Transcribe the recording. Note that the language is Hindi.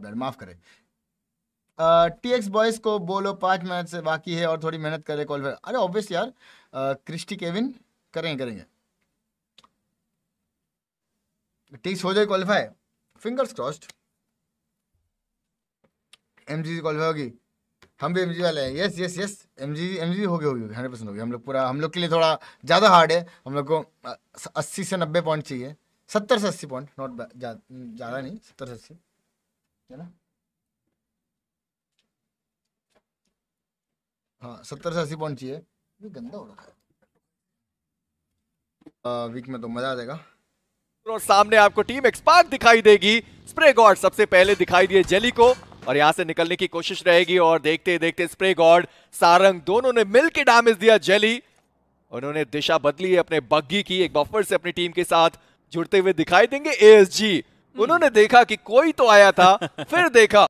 माफ करें टी एक्स बॉयज़ को बोलो पांच मिनट से बाकी है और थोड़ी मेहनत करे कॉल अरे ऑब्वियस यार क्रिस्टी केविन करेंगे करेंगे टिक्स हो जाए qualify fingers crossed M G qualify होगी हम भी एम वाले हैं yes yes yes M G M G होगी होगी हंड्रेड परसेंट होगी हम लोग पूरा हम लोग के लिए थोड़ा ज़्यादा हार्ड है हम लोग को अस्सी से नब्बे पॉइंट चाहिए सत्तर से अस्सी पॉइंट नॉट ज़्यादा नहीं सत्तर से अस्सी ना हाँ सत्तर से अस्सी पॉइंट चाहिए ये गंदा हो रखा है वीक में तो मजा आ जाएगा और सामने आपको टीम एक्सपार्ट दिखाई देगी स्प्रे गॉड सबसे पहले दिखाई दिए जेली को और यहां से निकलने की कोशिश रहेगी और देखते देखते स्प्रे गॉड सारंग दोनों ने मिलकर डैमेज दिया जेली उन्होंने दिशा बदली है अपने बग्गी की एक बफर से अपनी टीम के साथ जुड़ते हुए दिखाई देंगे एएसजी उन्होंने देखा कि कोई तो आया था फिर देखा